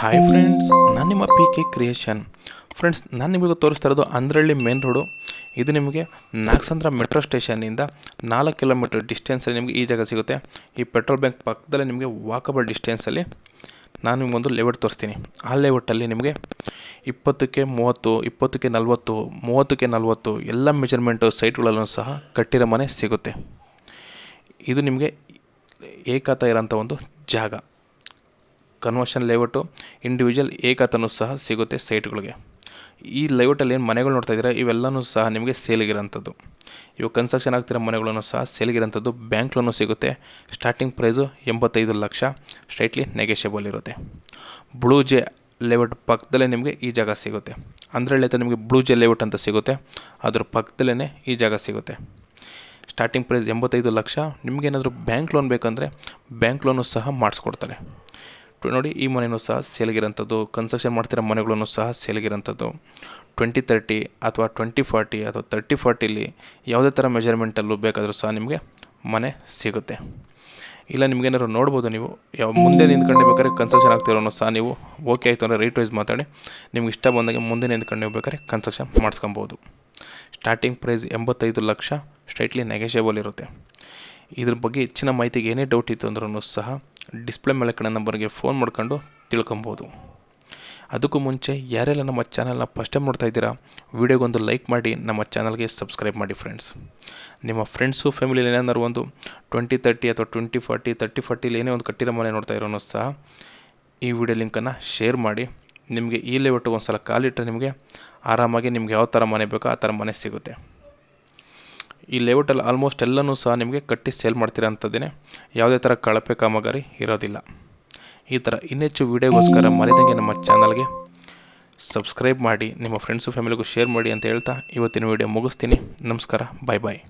hi friends ನಾನು ನಿಮ್ಮ P K creation friends ನಾನು ನಿಮಗೆ ತೋರಿಸ್ತಾ ಇರೋದು ಅಂದ್ರಳ್ಳಿ ಮೇನ್ ರೋಡು ಇದು ನಿಮಗೆ ನಾಗಸಂದ್ರ ಮೆಟ್ರೋ ಸ್ಟೇಷನ್ನಿಂದ ನಾಲ್ಕು ಕಿಲೋಮೀಟರ್ ಡಿಸ್ಟೆನ್ಸಲ್ಲಿ ನಿಮಗೆ ಈ ಜಾಗ ಸಿಗುತ್ತೆ ಈ ಪೆಟ್ರೋಲ್ ಬ್ಯಾಂಕ್ ಪಕ್ಕದಲ್ಲೇ ನಿಮಗೆ ವಾಕಬಲ್ ಡಿಸ್ಟೆನ್ಸಲ್ಲಿ ನಾನು ನಿಮಗೊಂದು ಲೇಔಟ್ ತೋರಿಸ್ತೀನಿ ಆ ಲೇಔಟಲ್ಲಿ ನಿಮಗೆ ಇಪ್ಪತ್ತಕ್ಕೆ ಮೂವತ್ತು ಇಪ್ಪತ್ತಕ್ಕೆ ನಲವತ್ತು ಮೂವತ್ತಕ್ಕೆ ನಲವತ್ತು ಎಲ್ಲ ಮೆಜರ್ಮೆಂಟು ಸೈಟ್ಗಳಲ್ಲೂ ಸಹ ಕಟ್ಟಿರೋ ಮನೆ ಸಿಗುತ್ತೆ ಇದು ನಿಮಗೆ ಏಕಾತ ಇರೋಂಥ ಒಂದು ಜಾಗ ಕನ್ವರ್ಷನ್ ಲೇಔಟು ಇಂಡಿವಿಜುವಲ್ ಏಕತನೂ ಸಹ ಸಿಗುತ್ತೆ ಸೈಟ್ಗಳಿಗೆ ಈ ಲೇಔಟಲ್ಲಿ ಏನು ಮನೆಗಳು ನೋಡ್ತಾ ಇದ್ದೀರಾ ಇವೆಲ್ಲನೂ ಸಹ ನಿಮಗೆ ಸೇಲಿಗಿರೋಂಥದ್ದು ಇವು ಕನ್ಸ್ಟ್ರಕ್ಷನ್ ಆಗ್ತಿರೋ ಮನೆಗಳನ್ನು ಸಹ ಸೇಲಿಗಿರೋಂಥದ್ದು ಬ್ಯಾಂಕ್ ಲೋನು ಸಿಗುತ್ತೆ ಸ್ಟಾರ್ಟಿಂಗ್ ಪ್ರೈಸು ಎಂಬತ್ತೈದು ಲಕ್ಷ ಸ್ಟ್ರೈಟ್ಲಿ ನೆಗೆಷಿಯಬಲ್ ಇರುತ್ತೆ ಬ್ಲೂ ಜೆ ಲೇಔಟ್ ಪಕ್ಕದಲ್ಲೇ ನಿಮಗೆ ಈ ಜಾಗ ಸಿಗುತ್ತೆ ಅಂದರೆ ನಿಮಗೆ ಬ್ಲೂ ಜೆ ಲೇಔಟ್ ಅಂತ ಸಿಗುತ್ತೆ ಅದ್ರ ಪಕ್ಕದಲ್ಲೇ ಈ ಜಾಗ ಸಿಗುತ್ತೆ ಸ್ಟಾರ್ಟಿಂಗ್ ಪ್ರೈಸ್ ಎಂಬತ್ತೈದು ಲಕ್ಷ ನಿಮಗೇನಾದರೂ ಬ್ಯಾಂಕ್ ಲೋನ್ ಬೇಕಂದರೆ ಬ್ಯಾಂಕ್ ಲೋನು ಸಹ ಮಾಡಿಸ್ಕೊಡ್ತಾರೆ ನೋಡಿ ಈ ಮನೆಯೂ ಸಹ ಸೇಲ್ಗಿರೋಂಥದ್ದು ಕನ್ಸ್ಟ್ರಕ್ಷನ್ ಮಾಡ್ತಿರೋ ಮನೆಗಳನ್ನು ಸಹ ಸೇಲ್ಗಿರೋಂಥದ್ದು ಟ್ವೆಂಟಿ ತರ್ಟಿ ಅಥವಾ ಟ್ವೆಂಟಿ ಫಾರ್ಟಿ ಅಥವಾ ತರ್ಟಿ ಫಾರ್ಟಿಲಿ ಯಾವುದೇ ಥರ ಮೆಜರ್ಮೆಂಟಲ್ಲೂ ಬೇಕಾದರೂ ಸಹ ನಿಮಗೆ ಮನೆ ಸಿಗುತ್ತೆ ಇಲ್ಲ ನಿಮಗೇನಾದ್ರು ನೋಡ್ಬೋದು ನೀವು ಯಾವ ಮುಂದೆ ನಿಂತ್ಕೊಂಡು ಬೇಕಾದ್ರೆ ಕನ್ಸ್ಟ್ರಕ್ಷನ್ ಆಗ್ತಿರೋನು ಸಹ ನೀವು ಓಕೆ ಆಯಿತು ಅಂದರೆ ರೇಟ್ ವೈಸ್ ಮಾತಾಡಿ ನಿಮ್ಗೆ ಇಷ್ಟ ಬಂದಾಗ ಮುಂದೆ ನಿಂತ್ಕೊಂಡು ನೀವು ಬೇಕಾದ್ರೆ ಕನ್ಸ್ಟ್ರಕ್ಷನ್ ಮಾಡಿಸ್ಕೊಬೋದು ಸ್ಟಾರ್ಟಿಂಗ್ ಪ್ರೈಸ್ ಎಂಬತ್ತೈದು ಲಕ್ಷ ಸ್ಟ್ರೈಟ್ಲಿ ನೆಗೆಷಿಯಬಲ್ ಇರುತ್ತೆ ಇದ್ರ ಬಗ್ಗೆ ಹೆಚ್ಚಿನ ಮಾಹಿತಿಗೆ ಏನೇ ಡೌಟ್ ಇತ್ತು ಅಂದ್ರೂ ಸಹ ಡಿಸ್ಪ್ಲೇ ಮೇಲೆ ಕಡೆ ನಂಬರ್ಗೆ ಫೋನ್ ಮಾಡ್ಕೊಂಡು ತಿಳ್ಕೊಬೋದು ಅದಕ್ಕೂ ಮುಂಚೆ ಯಾರೆಲ್ಲ ನಮ್ಮ ಚಾನಲ್ನ ಫಸ್ಟ್ ಟೈಮ್ ನೋಡ್ತಾ ಇದ್ದೀರಾ ಒಂದು ಲೈಕ್ ಮಾಡಿ ನಮ್ಮ ಚಾನಲ್ಗೆ ಸಬ್ಸ್ಕ್ರೈಬ್ ಮಾಡಿ ಫ್ರೆಂಡ್ಸ್ ನಿಮ್ಮ ಫ್ರೆಂಡ್ಸು ಫ್ಯಾಮಿಲಿ ಏನಾದರೂ ಒಂದು ಟ್ವೆಂಟಿ ತರ್ಟಿ ಅಥವಾ ಟ್ವೆಂಟಿ ಫಾರ್ಟಿ ತರ್ಟಿ ಫಾರ್ಟಿಲಿ ಏನೇ ಒಂದು ಕಟ್ಟಿರೋ ಮನೆ ನೋಡ್ತಾ ಇರೋನು ಸಹ ಈ ವಿಡಿಯೋ ಲಿಂಕನ್ನು ಶೇರ್ ಮಾಡಿ ನಿಮಗೆ ಈ ಲೇಔಟಿಗೆ ಒಂದು ಸಲ ಕಾಲಿಟ್ಟರೆ ನಿಮಗೆ ಆರಾಮಾಗಿ ನಿಮ್ಗೆ ಯಾವ ಥರ ಮನೆ ಬೇಕೋ ಆ ಥರ ಮನೆ ಸಿಗುತ್ತೆ ಈ ಲೇಔಟಲ್ಲಿ ಆಲ್ಮೋಸ್ಟ್ ಎಲ್ಲನೂ ಸಹ ನಿಮಗೆ ಕಟ್ಟಿ ಸೇಲ್ ಮಾಡ್ತೀರಾ ಯಾವುದೇ ಥರ ಕಳಪೆ ಕಾಮಗಾರಿ ಇರೋದಿಲ್ಲ ಈ ಥರ ಇನ್ನೆಚ್ಚು ವೀಡಿಯೋಗೋಸ್ಕರ ಮಾರಿದಂಗೆ ನಮ್ಮ ಚಾನಲ್ಗೆ ಸಬ್ಸ್ಕ್ರೈಬ್ ಮಾಡಿ ನಿಮ್ಮ ಫ್ರೆಂಡ್ಸು ಫ್ಯಾಮಿಲಿಗೂ ಶೇರ್ ಮಾಡಿ ಅಂತ ಹೇಳ್ತಾ ಇವತ್ತಿನ ವೀಡಿಯೋ ಮುಗಿಸ್ತೀನಿ ನಮಸ್ಕಾರ ಬಾಯ್ ಬಾಯ್